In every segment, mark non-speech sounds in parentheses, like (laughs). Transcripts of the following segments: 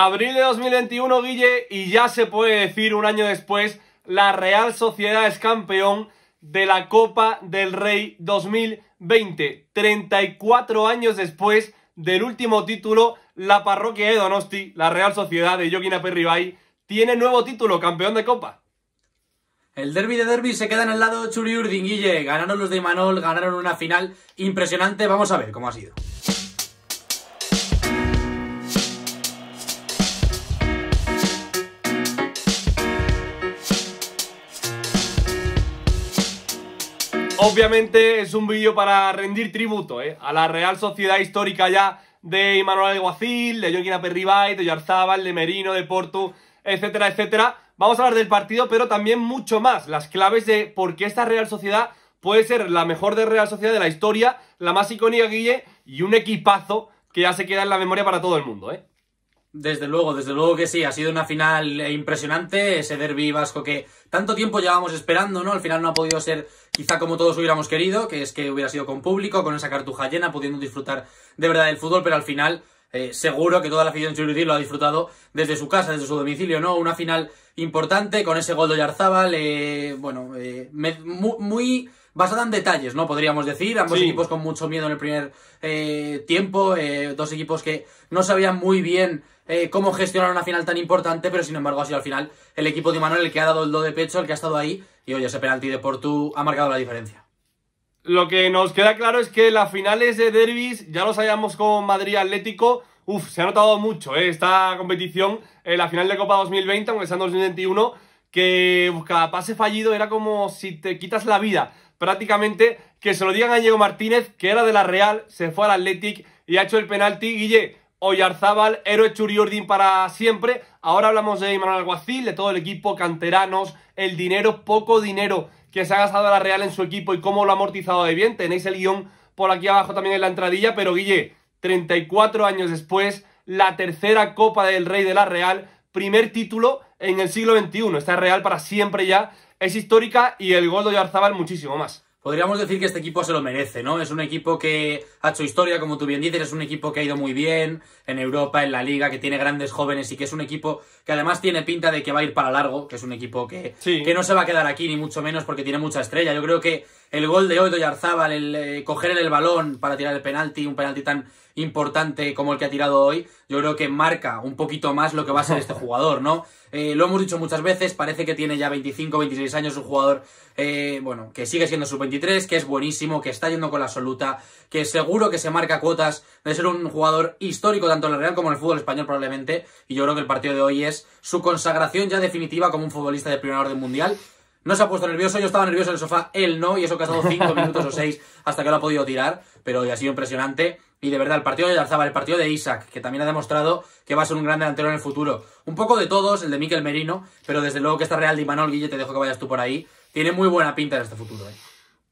Abril de 2021, Guille, y ya se puede decir un año después, la Real Sociedad es campeón de la Copa del Rey 2020. 34 años después del último título, la parroquia de Donosti, la Real Sociedad de Joaquín Aperribay, tiene nuevo título, campeón de Copa. El derby de derby se queda en el lado Churi Guille Ganaron los de Imanol, ganaron una final impresionante. Vamos a ver cómo ha sido. Obviamente es un vídeo para rendir tributo ¿eh? a la Real Sociedad Histórica ya de Emanuel Alguacil, de Joaquín Aperribay, de Yarzábal, de Merino, de Porto, etcétera, etcétera. Vamos a hablar del partido, pero también mucho más. Las claves de por qué esta Real Sociedad puede ser la mejor de Real Sociedad de la historia, la más icónica Guille y un equipazo que ya se queda en la memoria para todo el mundo. ¿eh? Desde luego, desde luego que sí, ha sido una final eh, impresionante, ese derby vasco que tanto tiempo llevamos esperando, ¿no? Al final no ha podido ser quizá como todos hubiéramos querido, que es que hubiera sido con público, con esa cartuja llena, pudiendo disfrutar de verdad del fútbol, pero al final eh, seguro que toda la afición churubí lo ha disfrutado desde su casa, desde su domicilio, ¿no? Una final importante con ese gol de Yarzábal, eh, bueno, muy, basada en detalles, ¿no? Podríamos decir, ambos equipos con mucho miedo en el primer tiempo, dos equipos que no sabían muy bien eh, cómo gestionar una final tan importante, pero sin embargo ha sido al final el equipo de Manuel el que ha dado el do de pecho, el que ha estado ahí, y oye, ese penalti de Portu ha marcado la diferencia. Lo que nos queda claro es que las finales de derbis, ya lo sabíamos con Madrid Atlético, uff, se ha notado mucho eh, esta competición, eh, la final de Copa 2020, aunque sea en 2021, que cada pase fallido era como si te quitas la vida, prácticamente, que se lo digan a Diego Martínez, que era de la Real, se fue al Atlético y ha hecho el penalti, Guille, Oyarzábal, héroe Churiordin para siempre. Ahora hablamos de Imanol Alguacil, de todo el equipo, canteranos, el dinero, poco dinero que se ha gastado la Real en su equipo y cómo lo ha amortizado de bien. Tenéis el guión por aquí abajo también en la entradilla, pero Guille, 34 años después, la tercera Copa del Rey de la Real, primer título en el siglo XXI. Esta Real para siempre ya es histórica y el gol de Oyarzábal muchísimo más podríamos decir que este equipo se lo merece, ¿no? Es un equipo que ha hecho historia, como tú bien dices, es un equipo que ha ido muy bien en Europa, en la Liga, que tiene grandes jóvenes y que es un equipo que además tiene pinta de que va a ir para largo, que es un equipo que, que no se va a quedar aquí, ni mucho menos, porque tiene mucha estrella. Yo creo que el gol de hoy de Yarzábal, el eh, coger el balón para tirar el penalti, un penalti tan importante como el que ha tirado hoy, yo creo que marca un poquito más lo que va a ser este (laughs) jugador, ¿no? Eh, lo hemos dicho muchas veces, parece que tiene ya 25, 26 años, un jugador, eh, bueno, que sigue siendo su 23 que es buenísimo, que está yendo con la absoluta, que seguro que se marca cuotas de ser un jugador histórico tanto en el Real como en el fútbol español probablemente, y yo creo que el partido de hoy es su consagración ya definitiva como un futbolista de primer orden mundial, no se ha puesto nervioso, yo estaba nervioso en el sofá, él no, y eso que ha estado 5 (laughs) minutos o 6 hasta que lo ha podido tirar, pero ha sido impresionante. Y de verdad, el partido de Arzabal el partido de Isaac, que también ha demostrado que va a ser un gran delantero en el futuro. Un poco de todos, el de Miquel Merino, pero desde luego que está Real de Imanol Guille, te dejo que vayas tú por ahí. Tiene muy buena pinta en este futuro. Eh.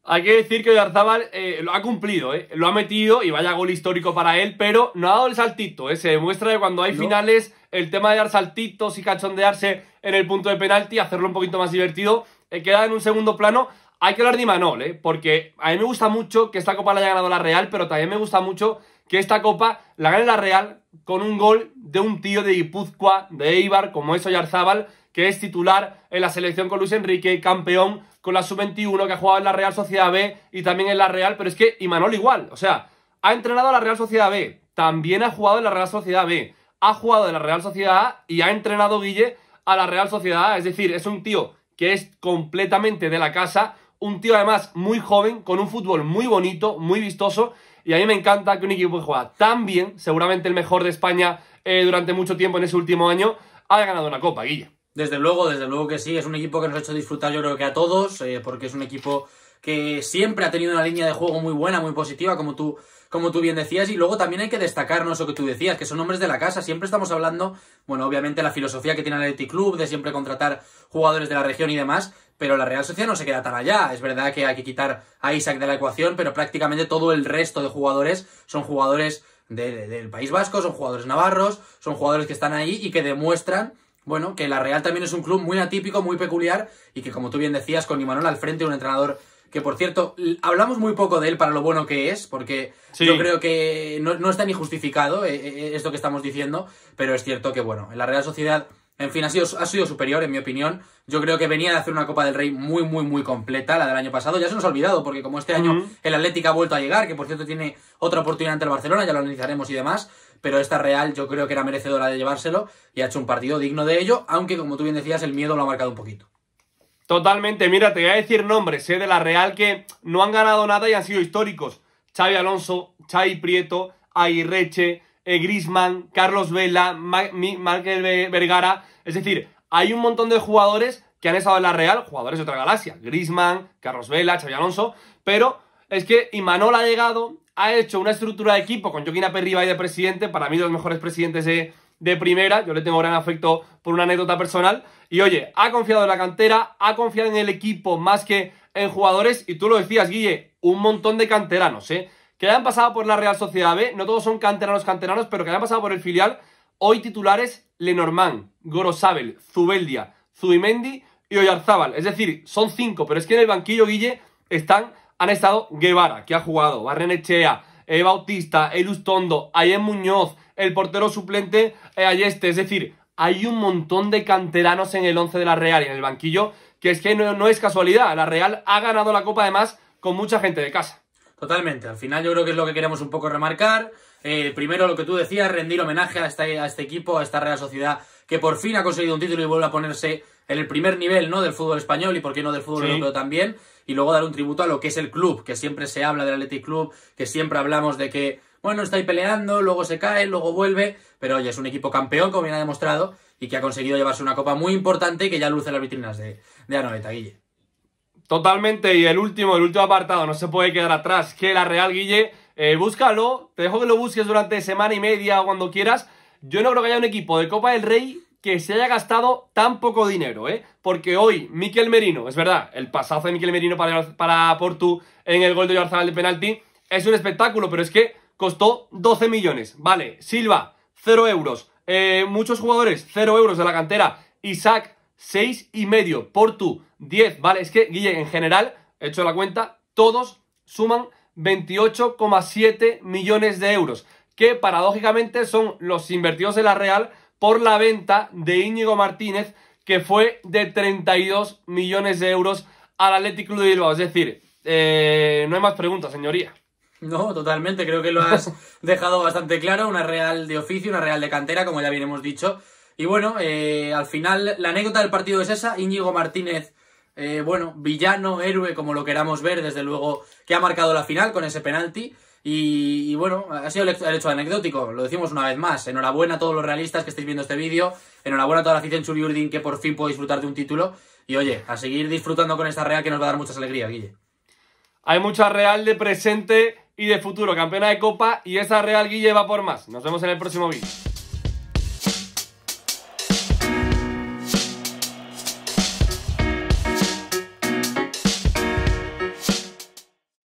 Hay que decir que Oyarzábal eh, lo ha cumplido, eh. lo ha metido y vaya gol histórico para él, pero no ha dado el saltito. Se demuestra que cuando hay finales, el tema de dar saltitos y cachondearse en el punto de penalti, hacerlo un poquito más divertido, eh, queda en un segundo plano. Hay que hablar de Imanol, ¿eh? porque a mí me gusta mucho que esta copa la haya ganado la Real, pero también me gusta mucho que esta copa la gane la Real con un gol de un tío de Guipúzcoa, de Eibar, como es Oyarzábal, que es titular en la selección con Luis Enrique, campeón con la sub-21, que ha jugado en la Real Sociedad B y también en la Real, pero es que Imanol igual, o sea, ha entrenado a la Real Sociedad B, también ha jugado en la Real Sociedad B, ha jugado en la Real Sociedad A y ha entrenado Guille a la Real Sociedad A, es decir, es un tío que es completamente de la casa. Un tío además muy joven, con un fútbol muy bonito, muy vistoso. Y a mí me encanta que un equipo que juega tan bien, seguramente el mejor de España eh, durante mucho tiempo en ese último año, haya ganado una copa, Guille. Desde luego, desde luego que sí. Es un equipo que nos ha hecho disfrutar yo creo que a todos, eh, porque es un equipo que siempre ha tenido una línea de juego muy buena, muy positiva, como tú, como tú bien decías. Y luego también hay que destacarnos lo que tú decías, que son hombres de la casa. Siempre estamos hablando, bueno, obviamente la filosofía que tiene el Athletic Club de siempre contratar jugadores de la región y demás, pero la Real Sociedad no se queda tan allá. Es verdad que hay que quitar a Isaac de la ecuación, pero prácticamente todo el resto de jugadores son jugadores del País Vasco, son jugadores navarros, son jugadores que están ahí y que demuestran, bueno, que la Real también es un club muy atípico, muy peculiar y que, como tú bien decías, con Imanol al frente, un entrenador que por cierto, hablamos muy poco de él para lo bueno que es, porque yo creo que no, está ni justificado eh, eh, eh, esto que estamos diciendo, pero es cierto que, bueno, en la Real Sociedad, en fin, ha sido, superior, en mi opinión. Yo creo que venía de hacer una Copa del Rey muy, muy, muy completa, la del año pasado. Ya se nos ha olvidado, porque como este año el Atlético ha vuelto a llegar, que por cierto tiene otra oportunidad ante el Barcelona, ya lo analizaremos y demás, pero esta Real yo creo que era merecedora de llevárselo y ha hecho un partido digno de ello, aunque como tú bien decías, el miedo lo ha marcado un poquito. Totalmente, mira, te voy a decir nombres ¿eh? de la Real que no han ganado nada y han sido históricos. Xavi Alonso, Xavi Prieto, Aguirreche, eh, Grisman, Carlos Vela, Márquez Vergara. Es decir, hay un montón de jugadores que han estado en la Real, jugadores de otra galaxia. Grisman, Carlos Vela, Xavi Alonso. Pero es que Imanol ha llegado, ha hecho una estructura de equipo con Joaquín Aperriba y de presidente, para mí de los mejores presidentes de de primera. Yo le tengo gran afecto por una anécdota personal. Y oye, ha confiado en la cantera, ha confiado en el equipo más que en jugadores. Y tú lo decías, Guille, un montón de canteranos, ¿eh? Que hayan pasado por la Real Sociedad B, no todos son canteranos, canteranos, pero que hayan pasado por el filial. Hoy titulares Lenormand, Gorosabel, Zubeldia, Zubimendi y Oyarzábal. Es decir, son cinco, pero es que en el banquillo, Guille, están, han estado Guevara, que ha jugado, Barrenechea, el Bautista, Tondo, Ayem Muñoz, el portero suplente eh, este. Es decir, hay un montón de canteranos en el 11 de la Real y en el banquillo, que es que no, es casualidad. La Real ha ganado la Copa además con mucha gente de casa. Totalmente, al final yo creo que es lo que queremos un poco remarcar. Eh, primero lo que tú decías, rendir homenaje este, a este equipo, a esta Real Sociedad, que por fin ha conseguido un título y vuelve a ponerse en el primer nivel ¿no? del fútbol español y por qué no del fútbol europeo también, y luego dar un tributo a lo que es el club, que siempre se habla del Athletic Club, que siempre hablamos de que, bueno, está ahí peleando, luego se cae, luego vuelve, pero oye, es un equipo campeón, como bien ha demostrado, y que ha conseguido llevarse una copa muy importante y que ya luce las vitrinas de, de Anoeta, Guille. Totalmente, y el último, el último apartado, no se puede quedar atrás, que la Real Guille, eh, búscalo, te dejo que lo busques durante semana y media o cuando quieras. Yo no creo que haya un equipo de Copa del Rey que se haya gastado tan poco dinero, ¿eh? Porque hoy Miquel Merino, es verdad, el pasazo de Miquel Merino para, para Portu en el gol de Arsenal de penalti es un espectáculo, pero es que costó 12 millones, ¿vale? Silva, 0 euros. Eh, muchos jugadores, 0 euros de la cantera. Isaac, 6 y medio. Portu, 10, ¿vale? Es que, Guille, en general, he hecho la cuenta, todos suman 28,7 millones de euros, que paradójicamente son los invertidos de la Real por la venta de Íñigo Martínez, que fue de 32 millones de euros al Athletic Club de Bilbao. Es decir, eh, no hay más preguntas, señoría. No, totalmente, creo que lo has (laughs) dejado bastante claro, una real de oficio, una real de cantera, como ya bien hemos dicho. Y bueno, eh, al final la anécdota del partido es esa, Íñigo Martínez eh, bueno, villano, héroe, como lo queramos ver, desde luego, que ha marcado la final con ese penalti. Y, bueno, ha sido el, hecho anecdótico, lo decimos una vez más. Enhorabuena a todos los realistas que estáis viendo este vídeo, enhorabuena a toda la afición Churiurdin que por fin puede disfrutar de un título. Y oye, a seguir disfrutando con esta Real que nos va a dar muchas alegrías, Guille. Hay mucha Real de presente y de futuro, campeona de Copa, y esa Real Guille va por más. Nos vemos en el próximo vídeo.